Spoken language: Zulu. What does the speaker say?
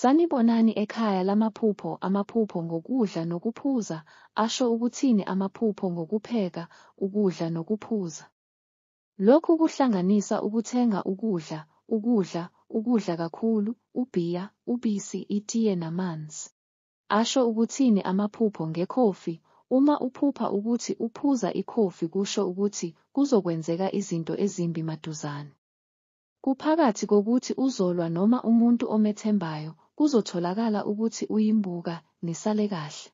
Sanibonani ekhaya lamaphupho amaphupho ngokudla nokuphuza asho ukuthini amaphupho ngokupheka, ukudla nokuphuza. Lokhu kuhlanganisa ukuthenga ukudla, ukudla, ukudla kakhulu, ubhiya, ubisi, itiye namanzi. Asho ukuthini amaphupho ngekhofi, uma uphupha ukuthi uphuza ikhofi kusho ukuthi kuzokwenzeka izinto ezimbi maduzane. Kuphakathi kokuthi uzolwa noma umuntu omethembayo, kuzotholakala ukuthi uyimbuka nesale kahle.